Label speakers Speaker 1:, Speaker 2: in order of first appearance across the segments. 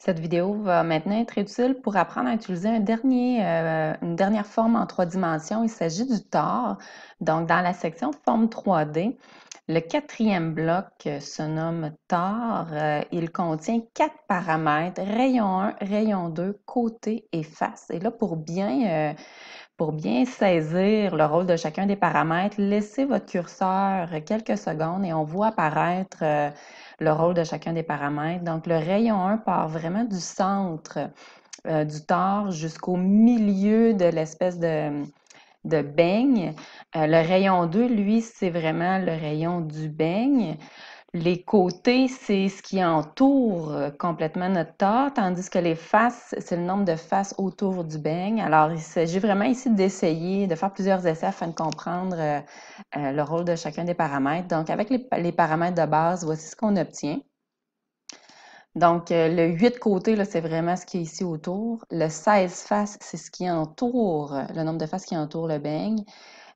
Speaker 1: Cette vidéo va maintenant être utile pour apprendre à utiliser euh, une dernière forme en trois dimensions. Il s'agit du tore. Donc, dans la section forme 3D, le quatrième bloc euh, se nomme tore. Euh, il contient quatre paramètres, rayon 1, rayon 2, côté et face. Et là, pour bien, pour bien saisir le rôle de chacun des paramètres, laissez votre curseur quelques secondes et on voit apparaître le rôle de chacun des paramètres. Donc, le rayon 1 part vraiment du centre euh, du torse jusqu'au milieu de l'espèce de, de beigne. Euh, le rayon 2, lui, c'est vraiment le rayon du beigne. Les côtés, c'est ce qui entoure euh, complètement notre tas, tandis que les faces, c'est le nombre de faces autour du beigne. Alors, il s'agit vraiment ici d'essayer, de faire plusieurs essais afin de comprendre euh, euh, le rôle de chacun des paramètres. Donc, avec les, paramètres de base, voici ce qu'on obtient. Donc, le 8 côtés, c'est vraiment ce qui est ici autour. Le 16 faces, c'est ce qui entoure, le nombre de faces qui entoure le beigne.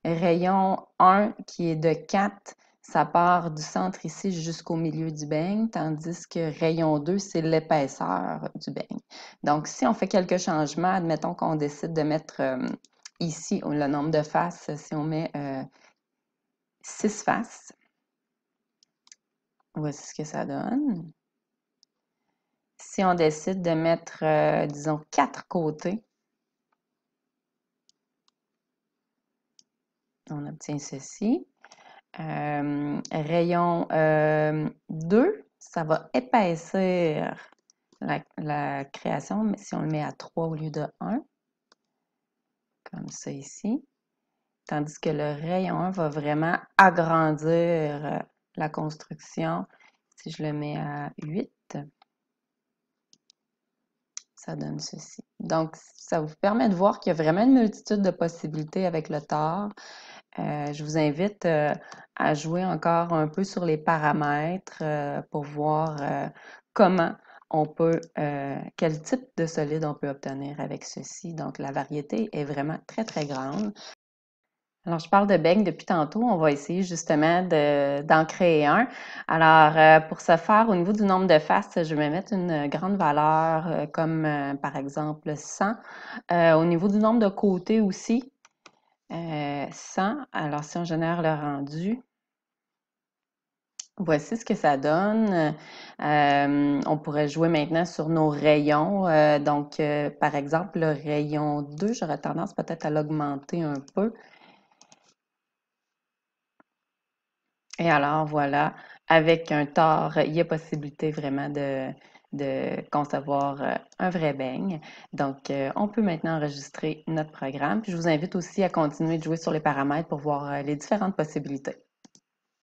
Speaker 1: Rayon 1, qui est de 4 ça part du centre ici jusqu'au milieu du beigne, tandis que rayon 2, c'est l'épaisseur du beigne. Donc, si on fait quelques changements, admettons qu'on décide de mettre euh, ici le nombre de faces, si on met 6 euh, faces, voici ce que ça donne. Si on décide de mettre, euh, disons, quatre côtés, on obtient ceci. Euh, rayon 2, euh, ça va épaissir la, création, mais si on le met à 3 au lieu de 1, comme ça ici. Tandis que le rayon 1 va vraiment agrandir euh, la construction. Si je le mets à 8, ça donne ceci. Donc, ça vous permet de voir qu'il y a vraiment une multitude de possibilités avec le tard. Euh, je vous invite euh, à jouer encore un peu sur les paramètres euh, pour voir comment on peut, quel type de solide on peut obtenir avec ceci. Donc, la variété est vraiment très, très grande. Alors, je parle de beignes depuis tantôt. On va essayer justement d'en créer un. Alors, pour ce faire, au niveau du nombre de faces, je vais mettre une grande valeur comme, par exemple, 100. au niveau du nombre de côtés aussi, 100. Euh, alors, si on génère le rendu, Voici ce que ça donne. Euh, on pourrait jouer maintenant sur nos rayons. Euh, donc, par exemple, le rayon 2, j'aurais tendance peut-être à l'augmenter un peu. Et alors, voilà, avec un tort, il y a possibilité vraiment de, de concevoir euh, un vrai beigne. Donc, euh, on peut maintenant enregistrer notre programme. je vous invite aussi à continuer de jouer sur les paramètres pour voir euh, les différentes possibilités.